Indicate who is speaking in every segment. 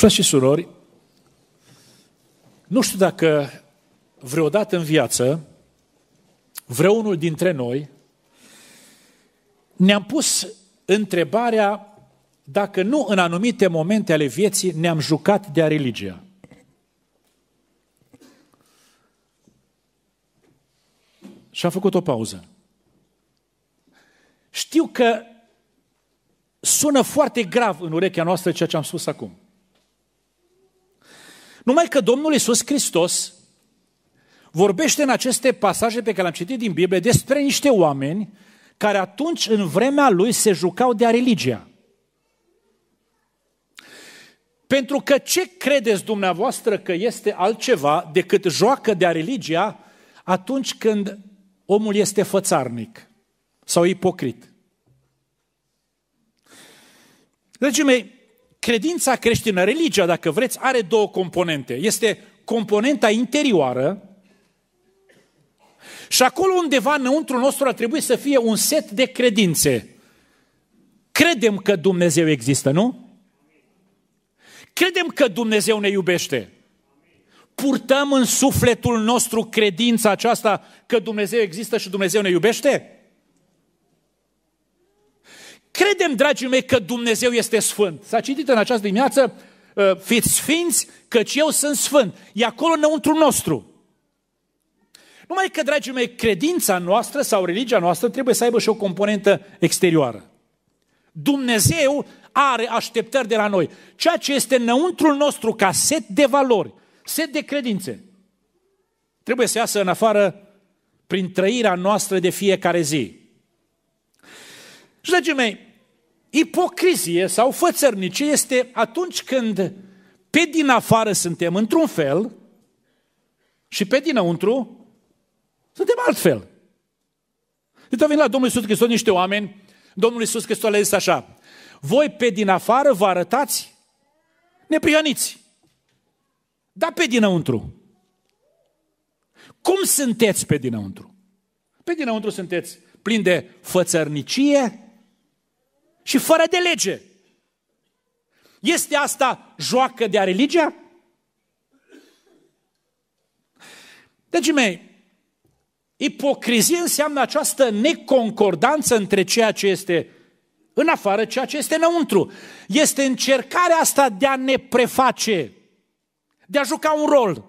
Speaker 1: Frați și surori, nu știu dacă vreodată în viață vreunul dintre noi ne-am pus întrebarea dacă nu în anumite momente ale vieții ne-am jucat de-a religia. Și am făcut o pauză. Știu că sună foarte grav în urechea noastră ceea ce am spus acum. Numai că Domnul Iisus Hristos vorbește în aceste pasaje pe care le-am citit din Biblie despre niște oameni care atunci, în vremea lui, se jucau de-a religia. Pentru că ce credeți dumneavoastră că este altceva decât joacă de-a religia atunci când omul este fățarnic sau ipocrit? Dragii mei, Credința creștină, religia, dacă vreți, are două componente. Este componenta interioară și acolo undeva înăuntru nostru ar trebui să fie un set de credințe. Credem că Dumnezeu există, nu? Credem că Dumnezeu ne iubește. Purtăm în sufletul nostru credința aceasta că Dumnezeu există și Dumnezeu ne iubește? Credem, dragii mei, că Dumnezeu este sfânt. S-a citit în această dimineață, ă, fiți sfinți, căci eu sunt sfânt. E acolo înăuntru nostru. Numai că, dragii mei, credința noastră sau religia noastră trebuie să aibă și o componentă exterioară. Dumnezeu are așteptări de la noi. Ceea ce este înăuntru nostru ca set de valori, set de credințe, trebuie să iasă în afară prin trăirea noastră de fiecare zi. Și, dragii mei, Ipocrizie sau fățărnicie este atunci când pe din afară suntem într-un fel și pe dinăuntru suntem altfel. Deci au venit la Domnul Iisus Hristos niște oameni, Domnul Iisus Hristos le-a zis așa, voi pe din afară vă arătați neprioniți, dar pe dinăuntru. Cum sunteți pe dinăuntru? Pe dinăuntru sunteți plini de fățărnicie, și fără de lege. Este asta joacă de a religia? Dragii deci, mei, ipocrizie înseamnă această neconcordanță între ceea ce este în afară, ceea ce este înăuntru. Este încercarea asta de a ne preface, de a juca un rol.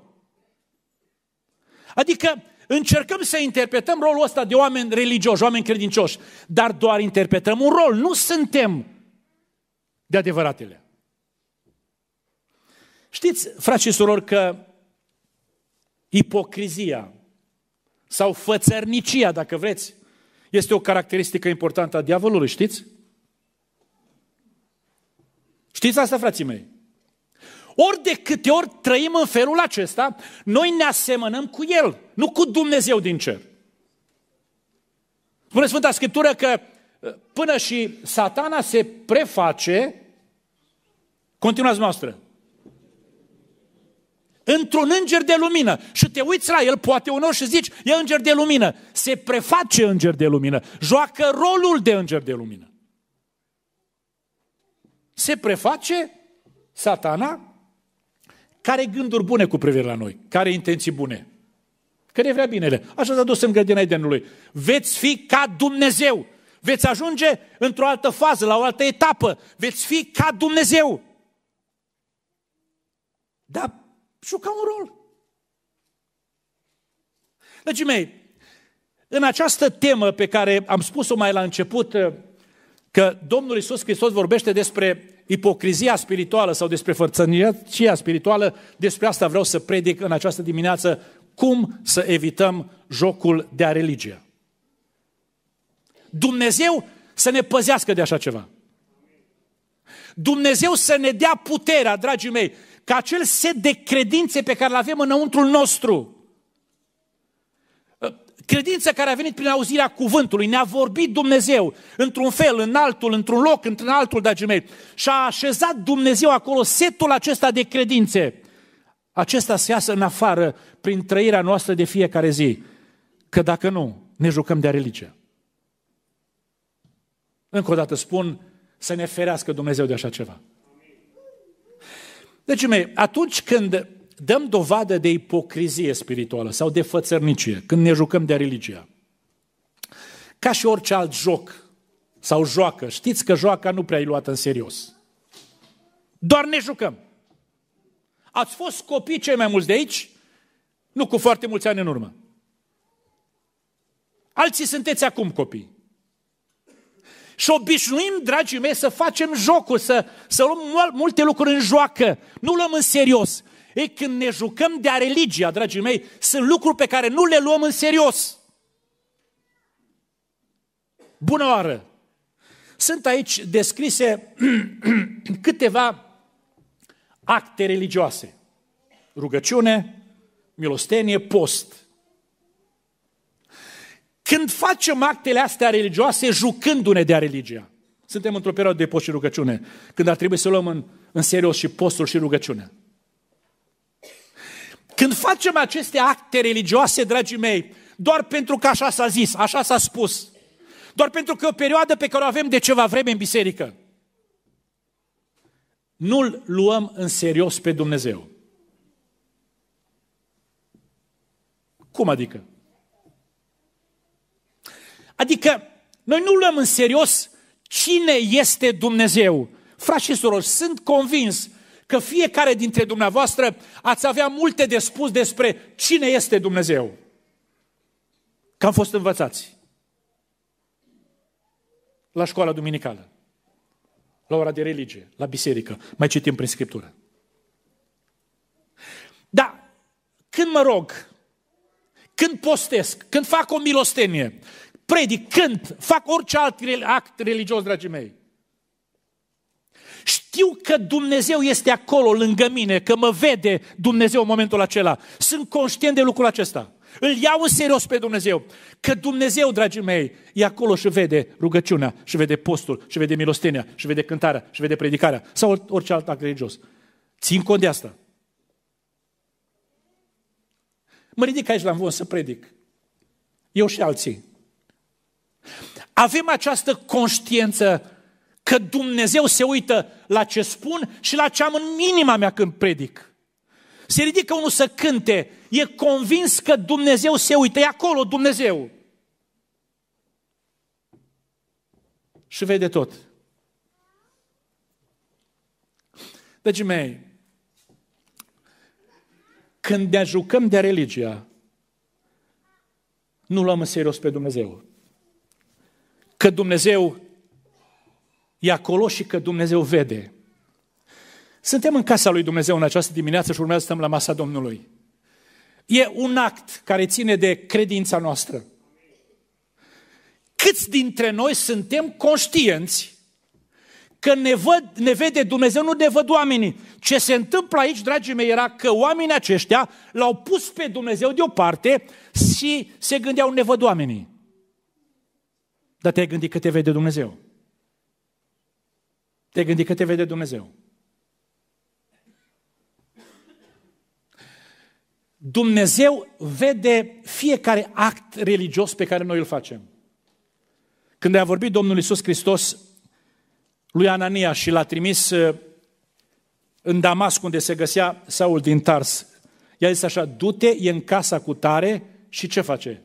Speaker 1: Adică Încercăm să interpretăm rolul ăsta de oameni religioși, oameni credincioși, dar doar interpretăm un rol, nu suntem de adevăratele. Știți, frați și surori, că ipocrizia sau fățărnicia, dacă vreți, este o caracteristică importantă a diavolului, știți? Știți asta, frații mei? Ori de câte ori trăim în felul acesta, noi ne asemănăm cu El, nu cu Dumnezeu din cer. Spune Sfânta Scriptură că ă, până și satana se preface, continuați noastră, într-un înger de lumină și te uiți la el, poate unor și zici, e înger de lumină. Se preface înger de lumină, joacă rolul de înger de lumină. Se preface satana care gânduri bune cu privire la noi? Care intenții bune? Că ne vrea binele. Așa s-a dus în grădina Edenului. Veți fi ca Dumnezeu. Veți ajunge într-o altă fază, la o altă etapă. Veți fi ca Dumnezeu. Dar juca un rol. Dragii mei, în această temă pe care am spus-o mai la început, că Domnul Isus Hristos vorbește despre ipocrizia spirituală sau despre fărțănia spirituală, despre asta vreau să predic în această dimineață, cum să evităm jocul de a religie. Dumnezeu să ne păzească de așa ceva. Dumnezeu să ne dea puterea, dragii mei, ca acel set de credințe pe care le avem înăuntrul nostru, Credința care a venit prin auzirea cuvântului. Ne-a vorbit Dumnezeu într-un fel, în altul, într-un loc, într-un altul, dragii mei. Și a așezat Dumnezeu acolo setul acesta de credințe. Acesta se iasă în afară prin trăirea noastră de fiecare zi. Că dacă nu, ne jucăm de religie. Încă o dată spun, să ne ferească Dumnezeu de așa ceva. Deci, mei, atunci când dăm dovadă de ipocrizie spirituală sau de fățărnicie când ne jucăm de religia. Ca și orice alt joc sau joacă, știți că joaca nu prea e luată în serios. Doar ne jucăm. Ați fost copii cei mai mulți de aici, nu cu foarte mulți ani în urmă. Alții sunteți acum copii. Și obișnuim, dragii mei, să facem jocul, să, să luăm multe lucruri în joacă. Nu luăm în serios. Ei, când ne jucăm de-a religia, dragii mei, sunt lucruri pe care nu le luăm în serios. Bună oară! Sunt aici descrise câteva acte religioase. Rugăciune, milostenie, post. Când facem actele astea religioase, jucându-ne de-a religia, suntem într-o perioadă de post și rugăciune, când ar trebui să luăm în, în serios și postul și rugăciunea. Când facem aceste acte religioase, dragii mei, doar pentru că așa s-a zis, așa s-a spus, doar pentru că e o perioadă pe care o avem de ceva vreme în biserică, nu-L luăm în serios pe Dumnezeu. Cum adică? Adică, noi nu luăm în serios cine este Dumnezeu. Frați și surori, sunt convins că fiecare dintre dumneavoastră ați avea multe de spus despre cine este Dumnezeu. Că am fost învățați la școala duminicală, la ora de religie, la biserică. Mai citim prin Scriptură. Da, când mă rog, când postesc, când fac o milostenie, predic, cânt, fac orice alt act religios, dragii mei, știu că Dumnezeu este acolo lângă mine, că mă vede Dumnezeu în momentul acela. Sunt conștient de lucrul acesta. Îl iau în serios pe Dumnezeu. Că Dumnezeu, dragii mei, e acolo și vede rugăciunea, și vede postul, și vede milostenia, și vede cântarea, și vede predicarea, sau orice alt act religios. Țin cont de asta. Mă ridic aici la învon să predic. Eu și alții. Avem această conștiință că Dumnezeu se uită la ce spun și la ce am în inima mea când predic. Se ridică unul să cânte, e convins că Dumnezeu se uită, e acolo Dumnezeu. Și vede tot. Deci mei, când ne jucăm de religia, nu luăm în serios pe Dumnezeu. Că Dumnezeu e acolo și că Dumnezeu vede. Suntem în casa lui Dumnezeu în această dimineață și urmează să stăm la masa Domnului. E un act care ține de credința noastră. Câți dintre noi suntem conștienți că ne, văd, ne vede Dumnezeu, nu ne văd oamenii. Ce se întâmplă aici, dragii mei, era că oamenii aceștia l-au pus pe Dumnezeu deoparte și se gândeau, ne văd oamenii. Dar te-ai gândit că te vede Dumnezeu. Te gândi că te vede Dumnezeu. Dumnezeu vede fiecare act religios pe care noi îl facem. Când a vorbit Domnul Isus Hristos lui Anania și l-a trimis uh, în Damasc unde se găsea Saul din Tars, i-a zis așa, du-te, e în casa cu tare și ce face?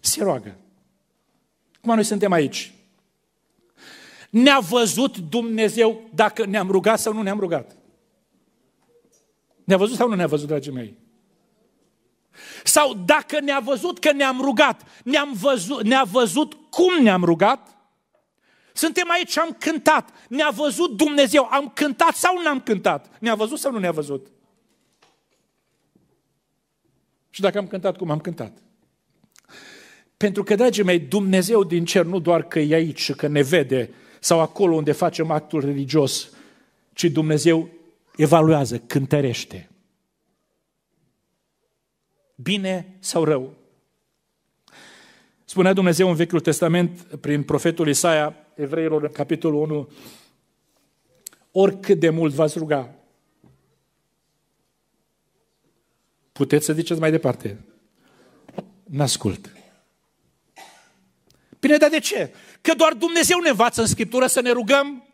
Speaker 1: Se roagă. Cum noi suntem aici. Ne-a văzut Dumnezeu dacă ne-am rugat sau nu ne-am rugat. Ne-a văzut sau nu ne-a văzut, dragii mei? Sau dacă ne-a văzut că ne-am rugat, ne-am văzut, ne-a văzut cum ne-am rugat, suntem aici, am cântat, ne-a văzut Dumnezeu, am cântat sau nu am cântat? Ne-a văzut sau nu ne-a văzut? Și dacă am cântat, cum am cântat? Pentru că, dragii mei, Dumnezeu din cer nu doar că e aici și că ne vede, sau acolo unde facem actul religios, ci Dumnezeu evaluează, cântărește. Bine sau rău? Spunea Dumnezeu în Vechiul Testament, prin profetul Isaia, evreilor în capitolul 1, oricât de mult v-ați ruga, puteți să ziceți mai departe, n-ascult. Bine, dar de ce? Că doar Dumnezeu ne învață în Scriptură să ne rugăm?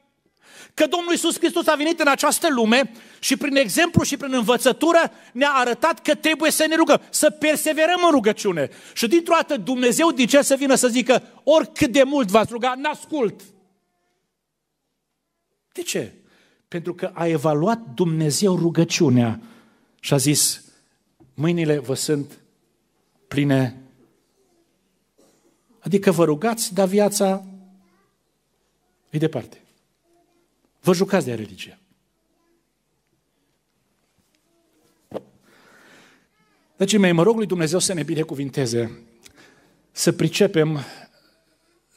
Speaker 1: Că Domnul Iisus Hristos a venit în această lume și prin exemplu și prin învățătură ne-a arătat că trebuie să ne rugăm, să perseverăm în rugăciune. Și dintr-o dată Dumnezeu din ce să vină să zică, oricât de mult v-ați ruga, n-ascult. De ce? Pentru că a evaluat Dumnezeu rugăciunea și a zis, mâinile vă sunt pline Adică vă rugați, dar viața e departe. Vă jucați de religie. Deci, mei, mă rog lui Dumnezeu să ne binecuvinteze, să pricepem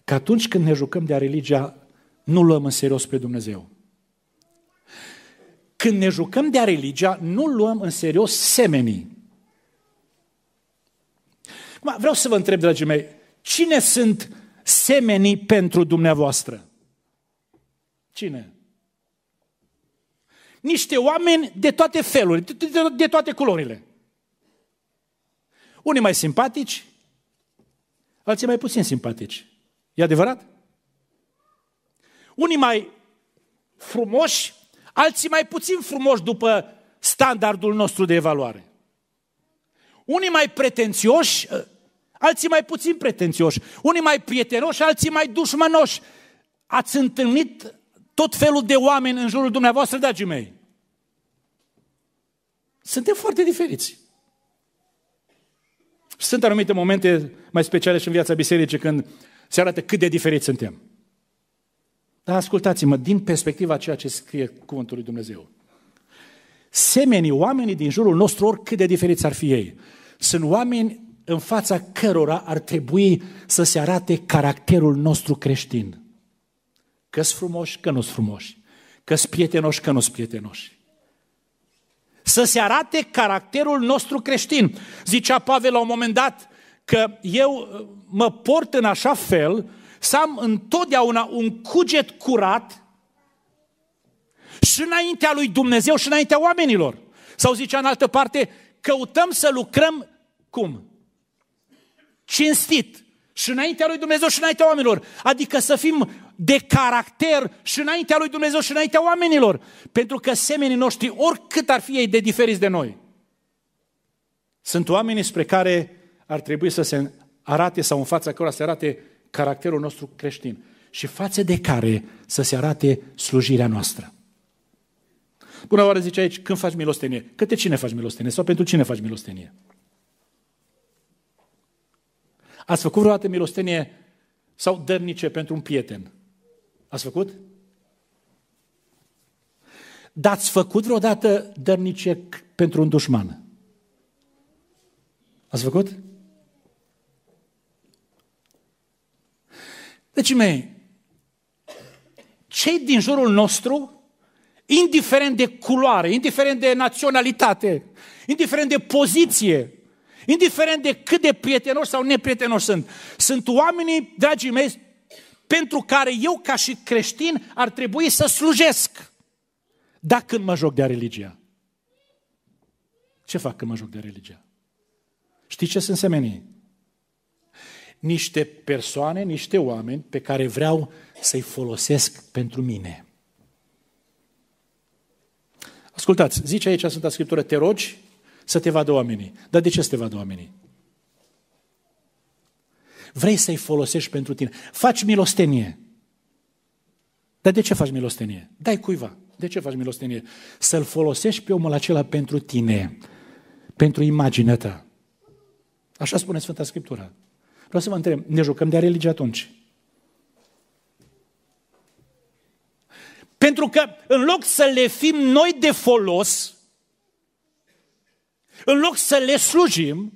Speaker 1: că atunci când ne jucăm de religia, nu luăm în serios pe Dumnezeu. Când ne jucăm de religia, nu luăm în serios semenii. Acum, vreau să vă întreb, dragii mei, Cine sunt semenii pentru dumneavoastră? Cine? Niște oameni de toate felurile, de toate culorile. Unii mai simpatici, alții mai puțin simpatici. E adevărat? Unii mai frumoși, alții mai puțin frumoși după standardul nostru de evaluare. Unii mai pretențioși, alții mai puțin pretențioși, unii mai prietenoși, alții mai dușmănoși. Ați întâlnit tot felul de oameni în jurul dumneavoastră, dragii mei. Suntem foarte diferiți. Sunt anumite momente mai speciale și în viața bisericii când se arată cât de diferiți suntem. Dar ascultați-mă, din perspectiva ceea ce scrie Cuvântul lui Dumnezeu. Semenii, oamenii din jurul nostru, oricât de diferiți ar fi ei, sunt oameni în fața cărora ar trebui să se arate caracterul nostru creștin. că sunt frumoși, că nu sunt frumoși. că sunt prietenoși, că nu sunt prietenoși. Să se arate caracterul nostru creștin. Zicea Pavel la un moment dat că eu uh, mă port în așa fel să am întotdeauna un cuget curat și înaintea lui Dumnezeu și înaintea oamenilor. Sau zicea în altă parte, căutăm să lucrăm cum? cinstit și înaintea lui Dumnezeu și înaintea oamenilor. Adică să fim de caracter și înaintea lui Dumnezeu și înaintea oamenilor. Pentru că semenii noștri, oricât ar fi ei de diferiți de noi, sunt oamenii spre care ar trebui să se arate sau în fața cărora se arate caracterul nostru creștin și față de care să se arate slujirea noastră. Bună oară zice aici, când faci milostenie? Câte cine faci milostenie? Sau pentru cine faci milostenie? Ați făcut vreodată milostenie sau dărnice pentru un prieten? Ați făcut? Dar ați făcut vreodată dărnice pentru un dușman? Ați făcut? Deci, mei, cei din jurul nostru, indiferent de culoare, indiferent de naționalitate, indiferent de poziție, indiferent de cât de prietenoși sau neprietenoși sunt. Sunt oamenii, dragii mei, pentru care eu, ca și creștin, ar trebui să slujesc. Dacă când mă joc de religia. Ce fac când mă joc de religia? Știi ce sunt semenii? Niște persoane, niște oameni pe care vreau să-i folosesc pentru mine. Ascultați, zice aici Sfânta Scriptură, te rogi să te vadă oamenii. Dar de ce să te vadă oamenii? Vrei să-i folosești pentru tine. Faci milostenie. Dar de ce faci milostenie? Dai cuiva. De ce faci milostenie? Să-l folosești pe omul acela pentru tine, pentru imaginea ta. Așa spune Sfânta Scriptură. Vreau să vă întreb, ne jucăm de-a religie atunci? Pentru că în loc să le fim noi de folos, în loc să le slujim,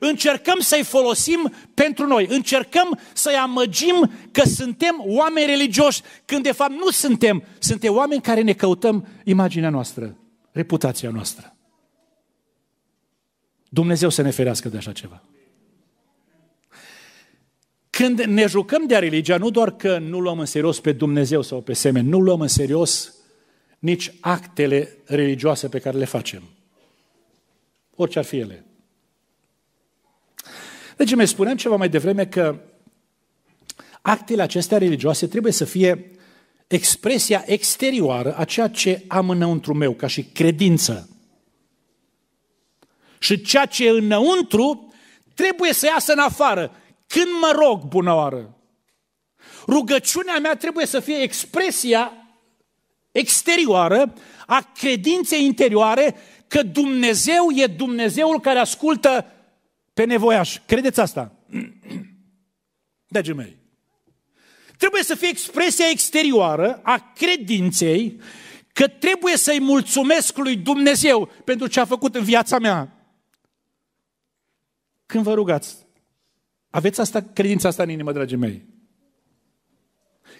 Speaker 1: încercăm să-i folosim pentru noi, încercăm să-i amăgim că suntem oameni religioși, când de fapt nu suntem, suntem oameni care ne căutăm imaginea noastră, reputația noastră. Dumnezeu să ne ferească de așa ceva. Când ne jucăm de religia, nu doar că nu luăm în serios pe Dumnezeu sau pe semeni, nu luăm în serios nici actele religioase pe care le facem orice ar fi ele. Deci mai spuneam ceva mai devreme că actele acestea religioase trebuie să fie expresia exterioară a ceea ce am înăuntru meu ca și credință. Și ceea ce e înăuntru trebuie să iasă în afară. Când mă rog, bună oară, rugăciunea mea trebuie să fie expresia exterioară a credinței interioare că Dumnezeu e Dumnezeul care ascultă pe nevoiaș. Credeți asta? Dragii mei, trebuie să fie expresia exterioară a credinței că trebuie să-i mulțumesc lui Dumnezeu pentru ce a făcut în viața mea. Când vă rugați, aveți asta, credința asta în inimă, dragii mei.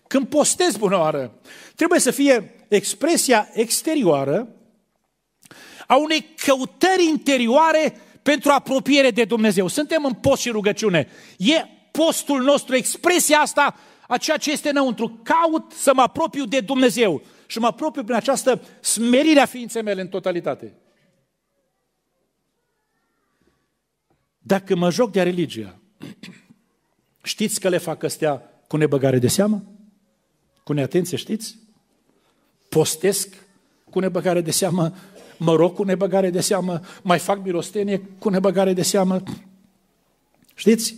Speaker 1: Când postez bună oară, trebuie să fie expresia exterioară a unei căutări interioare pentru apropiere de Dumnezeu. Suntem în post și rugăciune. E postul nostru, expresia asta a ceea ce este înăuntru. Caut să mă apropiu de Dumnezeu și mă apropiu prin această smerire a ființei mele în totalitate. Dacă mă joc de religia, știți că le fac astea cu nebăgare de seamă? Cu neatenție, știți? Postesc cu nebăgare de seamă mă rog cu nebăgare de seamă, mai fac mirostenie cu nebăgare de seamă. Știți?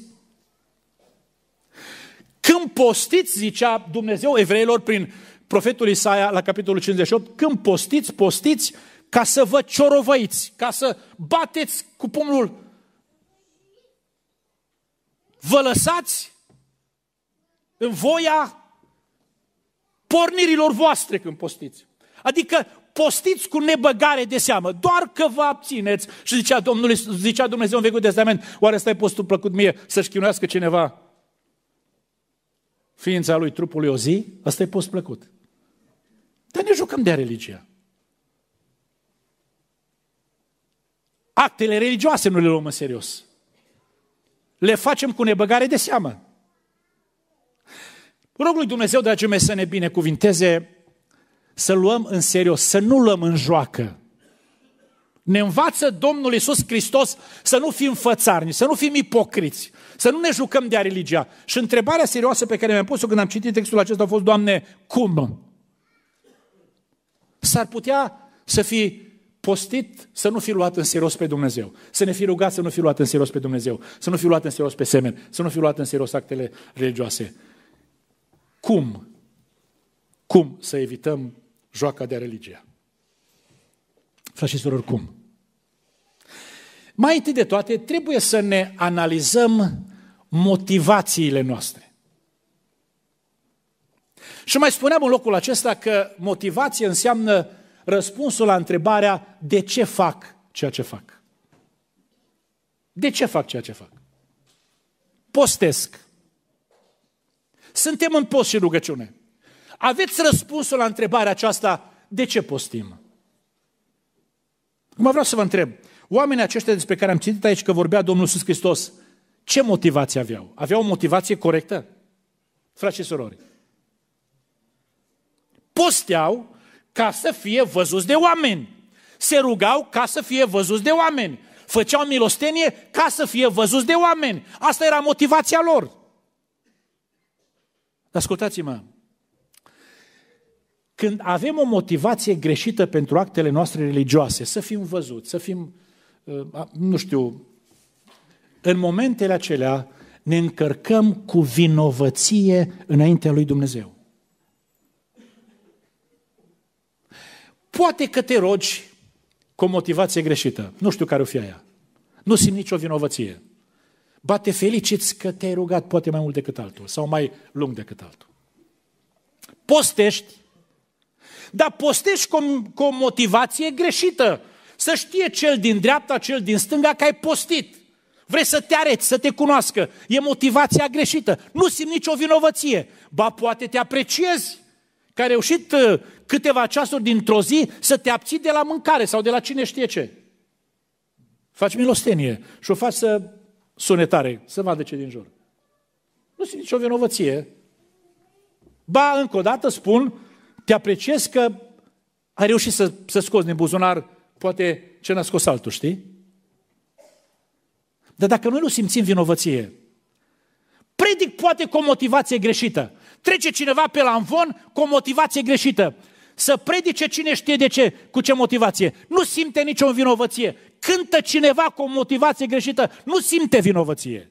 Speaker 1: Când postiți, zicea Dumnezeu evreilor prin profetul Isaia la capitolul 58, când postiți, postiți ca să vă ciorovăiți, ca să bateți cu pumnul. Vă lăsați în voia pornirilor voastre când postiți. Adică postiți cu nebăgare de seamă, doar că vă abțineți. Și zicea, Domnul, zicea Dumnezeu în Vechiul Testament, oare ăsta e postul plăcut mie să-și chinuiască cineva ființa lui, trupului o zi? Asta e post plăcut. Dar ne jucăm de religia. Actele religioase nu le luăm în serios. Le facem cu nebăgare de seamă. Rog lui Dumnezeu, dragii mei, să ne binecuvinteze să luăm în serios, să nu luăm în joacă. Ne învață Domnul Iisus Hristos să nu fim fățarni, să nu fim ipocriți, să nu ne jucăm de-a religia. Și întrebarea serioasă pe care mi-am pus-o când am citit textul acesta a fost, Doamne, cum? S-ar putea să fi postit să nu fi luat în serios pe Dumnezeu, să ne fi rugat să nu fi luat în serios pe Dumnezeu, să nu fi luat în serios pe semen, să nu fi luat în serios actele religioase. Cum? Cum să evităm joaca de religia. Frați și surori, cum? Mai întâi de toate, trebuie să ne analizăm motivațiile noastre. Și mai spuneam în locul acesta că motivație înseamnă răspunsul la întrebarea de ce fac ceea ce fac. De ce fac ceea ce fac? Postesc. Suntem în post și rugăciune. Aveți răspunsul la întrebarea aceasta, de ce postim? Acum vreau să vă întreb, oamenii aceștia despre care am citit aici că vorbea Domnul Iisus Hristos, ce motivație aveau? Aveau o motivație corectă? Frați și surori, posteau ca să fie văzuți de oameni. Se rugau ca să fie văzuți de oameni. Făceau milostenie ca să fie văzuți de oameni. Asta era motivația lor. Ascultați-mă, când avem o motivație greșită pentru actele noastre religioase, să fim văzuți, să fim, uh, nu știu, în momentele acelea ne încărcăm cu vinovăție înaintea lui Dumnezeu. Poate că te rogi cu o motivație greșită. Nu știu care o fi aia. Nu simt nicio vinovăție. Ba te feliciți că te-ai rugat poate mai mult decât altul sau mai lung decât altul. Postești dar postești cu, cu o motivație greșită. Să știe cel din dreapta, cel din stânga că ai postit. Vrei să te areți, să te cunoască. E motivația greșită. Nu simți nicio vinovăție. Ba, poate te apreciezi că ai reușit uh, câteva ceasuri dintr-o zi să te abții de la mâncare sau de la cine știe ce. Faci milostenie și o faci să sune tare, să vadă ce din jur. Nu simți nicio vinovăție. Ba, încă o dată spun, te apreciez că ai reușit să, să scoți din buzunar poate ce n-a scos altul, știi? Dar dacă noi nu simțim vinovăție, predic poate cu o motivație greșită. Trece cineva pe la amvon cu o motivație greșită. Să predice cine știe de ce, cu ce motivație. Nu simte nicio vinovăție. Cântă cineva cu o motivație greșită, nu simte vinovăție.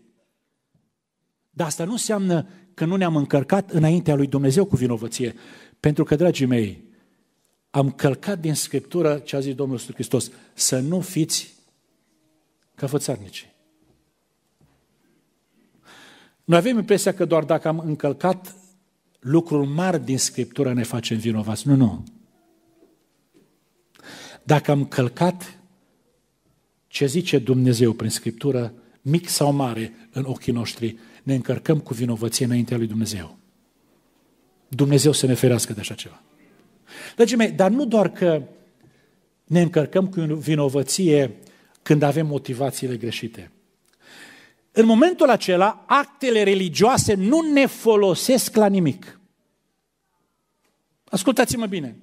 Speaker 1: Dar asta nu înseamnă că nu ne-am încărcat înaintea lui Dumnezeu cu vinovăție. Pentru că, dragii mei, am călcat din Scriptură ce a zis Domnul Iisus Hristos, să nu fiți ca fățarnici. Noi avem impresia că doar dacă am încălcat lucruri mari din Scriptură ne facem vinovați. Nu, nu. Dacă am călcat ce zice Dumnezeu prin Scriptură, mic sau mare, în ochii noștri, ne încărcăm cu vinovăție înaintea lui Dumnezeu. Dumnezeu să ne ferească de așa ceva. Dragii mei, dar nu doar că ne încărcăm cu vinovăție când avem motivațiile greșite. În momentul acela, actele religioase nu ne folosesc la nimic. Ascultați-mă bine.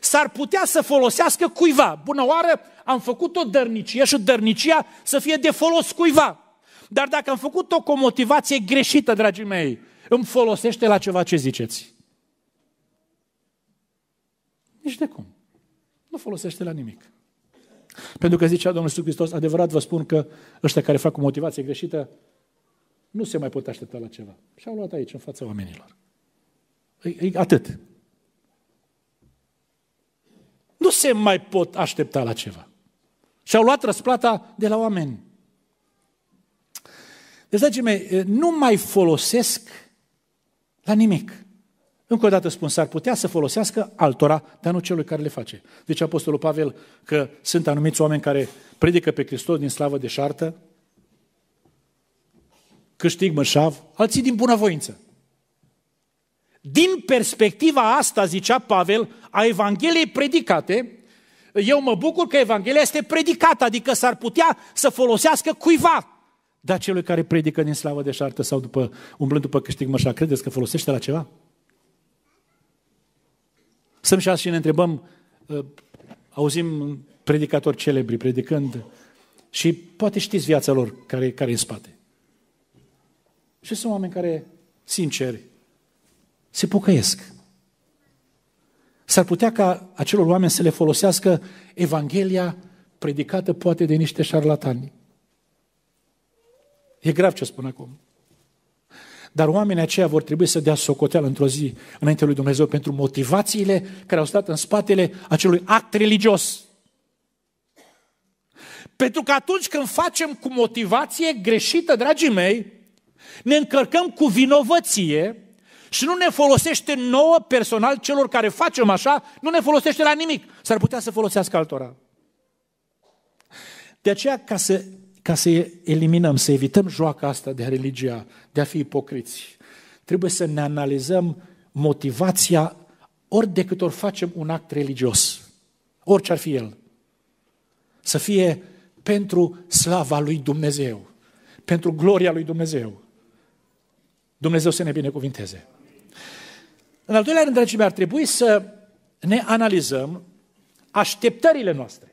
Speaker 1: S-ar putea să folosească cuiva. Bună oară, am făcut o dărnicie și dărnicia să fie de folos cuiva. Dar dacă am făcut-o cu o motivație greșită, dragii mei, îmi folosește la ceva ce ziceți. Nici de cum. Nu folosește la nimic. Pentru că zicea Domnul Iisus Hristos, adevărat vă spun că ăștia care fac o motivație greșită nu se mai pot aștepta la ceva. Și au luat aici, în fața oamenilor. E, e atât. Nu se mai pot aștepta la ceva. Și au luat răsplata de la oameni. Deci, dragii mei, nu mai folosesc la nimic. Încă o dată spun, s-ar putea să folosească altora, dar nu celui care le face. Deci Apostolul Pavel că sunt anumiți oameni care predică pe Hristos din slavă de șartă, câștig mărșav, alții din bunăvoință. Din perspectiva asta, zicea Pavel, a Evangheliei predicate, eu mă bucur că Evanghelia este predicată, adică s-ar putea să folosească cuiva da celui care predică din slavă de șartă sau după, umblând după câștig mășa, credeți că folosește la ceva? Sunt și azi și ne întrebăm, uh, auzim predicatori celebri predicând și poate știți viața lor care, care e în spate. Și sunt oameni care, sinceri, se pocăiesc. S-ar putea ca acelor oameni să le folosească Evanghelia predicată poate de niște șarlatani. E grav ce spun acum. Dar oamenii aceia vor trebui să dea socoteală într-o zi înainte lui Dumnezeu pentru motivațiile care au stat în spatele acelui act religios. Pentru că atunci când facem cu motivație greșită, dragii mei, ne încărcăm cu vinovăție și nu ne folosește nouă personal celor care facem așa, nu ne folosește la nimic. S-ar putea să folosească altora. De aceea, ca să ca să eliminăm, să evităm joaca asta de a religia, de a fi ipocriți. Trebuie să ne analizăm motivația ori de câte ori facem un act religios, orice ar fi el. Să fie pentru slava lui Dumnezeu, pentru gloria lui Dumnezeu. Dumnezeu să ne binecuvinteze. În al doilea rând, dragii mei, ar trebui să ne analizăm așteptările noastre.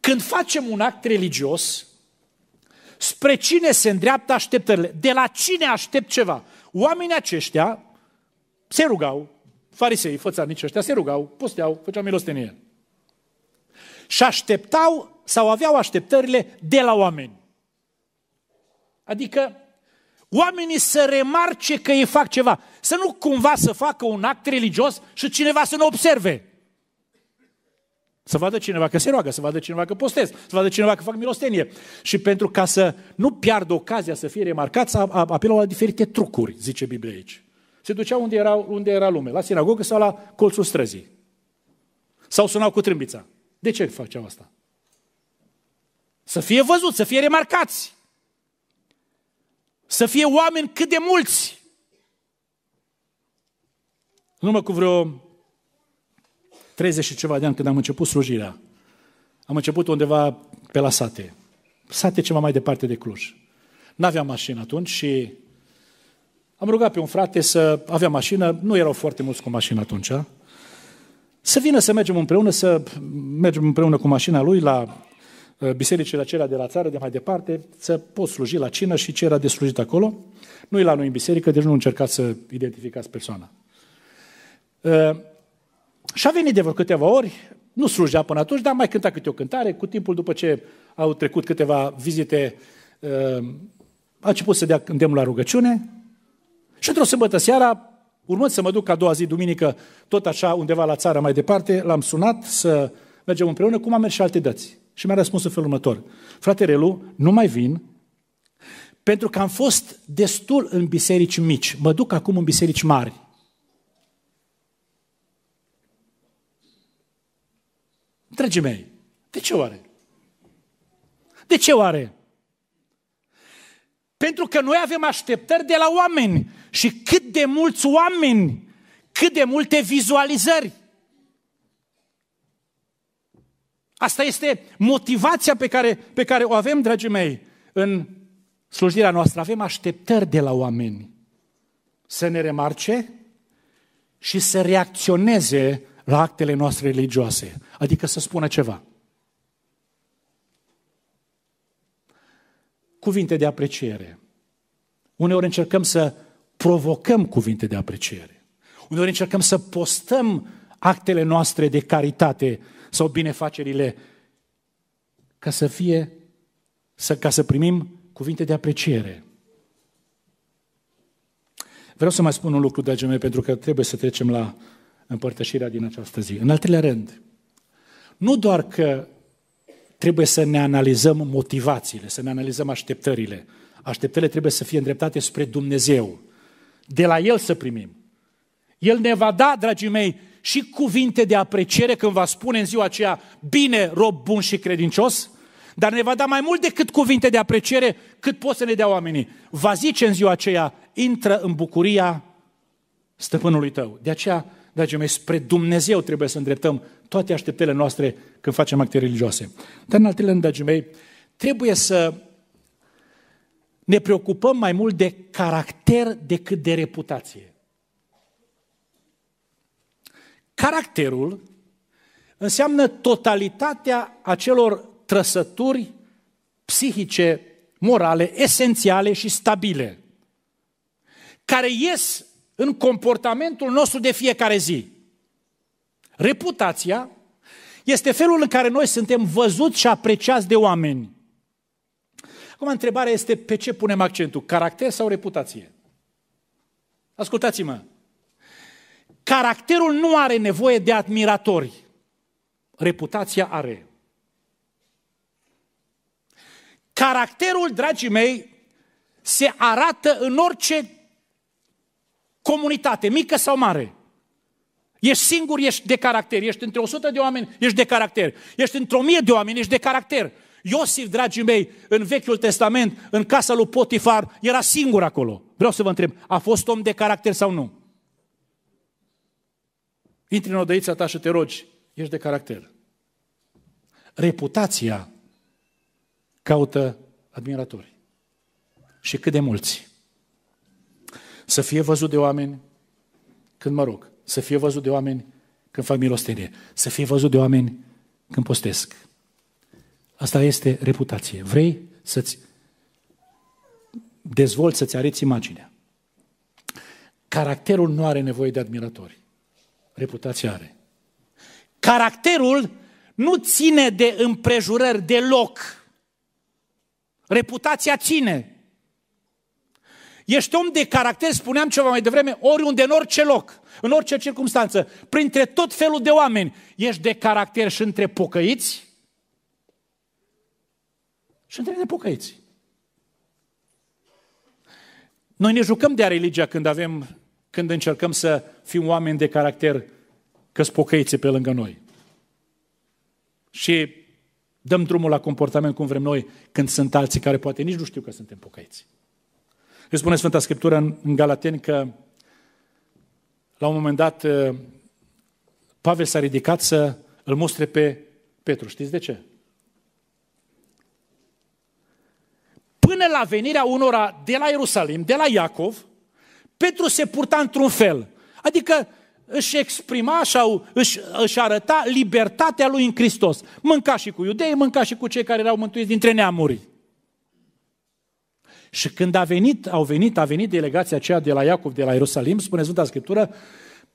Speaker 1: Când facem un act religios, spre cine se îndreaptă așteptările? De la cine aștept ceva? Oamenii aceștia se rugau, farisei, fățarnici ăștia se rugau, posteau, făceau milostenie. Și așteptau sau aveau așteptările de la oameni. Adică oamenii să remarce că ei fac ceva, să nu cumva să facă un act religios și cineva să nu observe. Să vadă cineva că se roagă, să vadă cineva că postez, să vadă cineva că fac milostenie. Și pentru ca să nu piardă ocazia să fie remarcat, să a la diferite trucuri, zice Biblia aici. Se ducea unde era, unde era lume, la sinagogă sau la colțul străzii. Sau sunau cu trâmbița. De ce făceau asta? Să fie văzut, să fie remarcați. Să fie oameni cât de mulți. Numai cu vreo 30 și ceva de ani când am început slujirea. Am început undeva pe la sate. Sate ceva mai departe de Cluj. N-aveam mașină atunci și am rugat pe un frate să avea mașină, nu erau foarte mulți cu mașină atunci, să vină să mergem împreună, să mergem împreună cu mașina lui la uh, bisericile acelea de la țară, de mai departe, să pot sluji la cină și ce era de slujit acolo. Nu e la noi în biserică, deci nu încercați să identificați persoana. Uh, și a venit de vreo câteva ori, nu slujea până atunci, dar mai cânta câte o cântare. Cu timpul, după ce au trecut câteva vizite, uh, a început să dea îndemnul la rugăciune. Și într-o sâmbătă seara, urmând să mă duc a doua zi, duminică, tot așa, undeva la țară mai departe, l-am sunat să mergem împreună, cum am mers și alte dăți. Și mi-a răspuns în felul următor. Frate Relu, nu mai vin, pentru că am fost destul în biserici mici. Mă duc acum în biserici mari. Dragii mei, de ce oare? De ce oare? Pentru că noi avem așteptări de la oameni și cât de mulți oameni, cât de multe vizualizări. Asta este motivația pe care, pe care o avem, dragii mei, în slujirea noastră. Avem așteptări de la oameni să ne remarce și să reacționeze la actele noastre religioase, adică să spună ceva. Cuvinte de apreciere. Uneori încercăm să provocăm cuvinte de apreciere. Uneori încercăm să postăm actele noastre de caritate sau binefacerile ca să fie, să, ca să primim cuvinte de apreciere. Vreau să mai spun un lucru, dragii mei, pentru că trebuie să trecem la împărtășirea din această zi. În al treilea rând, nu doar că trebuie să ne analizăm motivațiile, să ne analizăm așteptările. Așteptările trebuie să fie îndreptate spre Dumnezeu. De la El să primim. El ne va da, dragii mei, și cuvinte de apreciere când va spune în ziua aceea, bine, rob bun și credincios, dar ne va da mai mult decât cuvinte de apreciere cât pot să ne dea oamenii. Va zice în ziua aceea, intră în bucuria stăpânului tău. De aceea Dragii mei, spre Dumnezeu trebuie să îndreptăm toate așteptările noastre când facem acte religioase. Dar în al treilea rând, dragii mei, trebuie să ne preocupăm mai mult de caracter decât de reputație. Caracterul înseamnă totalitatea acelor trăsături psihice, morale, esențiale și stabile, care ies în comportamentul nostru de fiecare zi. Reputația este felul în care noi suntem văzuți și apreciați de oameni. Acum întrebarea este pe ce punem accentul, caracter sau reputație? Ascultați-mă, caracterul nu are nevoie de admiratori, reputația are. Caracterul, dragii mei, se arată în orice comunitate, mică sau mare. Ești singur, ești de caracter. Ești între 100 de oameni, ești de caracter. Ești într-o mie de oameni, ești de caracter. Iosif, dragii mei, în Vechiul Testament, în casa lui Potifar, era singur acolo. Vreau să vă întreb, a fost om de caracter sau nu? Intri în odăița ta și te rogi, ești de caracter. Reputația caută admiratori. Și cât de mulți să fie văzut de oameni când mă rog, să fie văzut de oameni când fac milostenie, să fie văzut de oameni când postesc. Asta este reputație. Vrei să-ți dezvolți, să-ți areți imaginea. Caracterul nu are nevoie de admiratori. Reputația are. Caracterul nu ține de împrejurări deloc. Reputația ține Ești om de caracter, spuneam ceva mai devreme, oriunde, în orice loc, în orice circunstanță, printre tot felul de oameni, ești de caracter și între pocăiți și între nepocăiți. Noi ne jucăm de a religia când avem, când încercăm să fim oameni de caracter că spocăiți pe lângă noi. Și dăm drumul la comportament cum vrem noi când sunt alții care poate nici nu știu că suntem pocăiți. Îi spune Sfânta Scriptură în, în Galateni că la un moment dat uh, Pavel s-a ridicat să îl mustre pe Petru. Știți de ce? Până la venirea unora de la Ierusalim, de la Iacov, Petru se purta într-un fel. Adică își exprima sau își, își arăta libertatea lui în Hristos. Mânca și cu iudei, mânca și cu cei care erau mântuiți dintre neamuri. Și când a venit, au venit, a venit delegația aceea de la Iacov, de la Ierusalim, spune Sfânta Scriptură,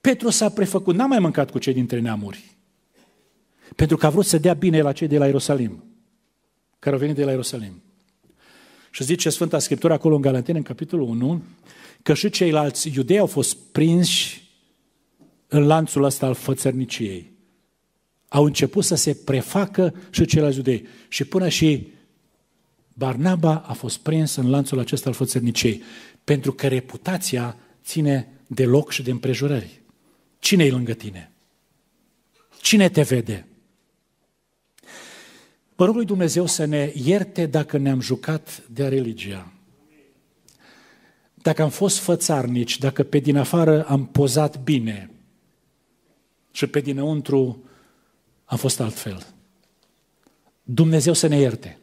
Speaker 1: Petru s-a prefăcut, n-a mai mâncat cu cei dintre neamuri. Pentru că a vrut să dea bine la cei de la Ierusalim, care au venit de la Ierusalim. Și zice Sfânta Scriptură acolo în Galantin, în capitolul 1, că și ceilalți iudei au fost prinși în lanțul ăsta al fățărniciei. Au început să se prefacă și ceilalți iudei. Și până și Barnaba a fost prins în lanțul acesta al fățărniciei, pentru că reputația ține de loc și de împrejurări. Cine e lângă tine? Cine te vede? Mă rog lui Dumnezeu să ne ierte dacă ne-am jucat de religia. Dacă am fost fățarnici, dacă pe din afară am pozat bine și pe dinăuntru am fost altfel. Dumnezeu să ne ierte.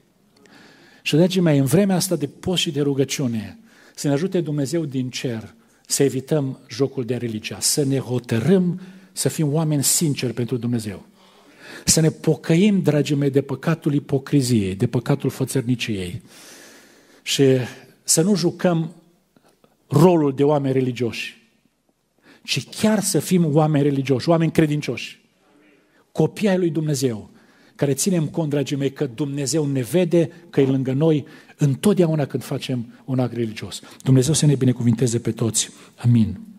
Speaker 1: Și, dragii mei, în vremea asta de post și de rugăciune, să ne ajute Dumnezeu din cer să evităm jocul de religia, să ne hotărâm să fim oameni sinceri pentru Dumnezeu. Să ne pocăim, dragii mei, de păcatul ipocriziei, de păcatul fățărniciei. Și să nu jucăm rolul de oameni religioși, ci chiar să fim oameni religioși, oameni credincioși, copii ai lui Dumnezeu, care ținem cont, dragii mei, că Dumnezeu ne vede, că e lângă noi întotdeauna când facem un act religios. Dumnezeu să ne binecuvinteze pe toți. Amin.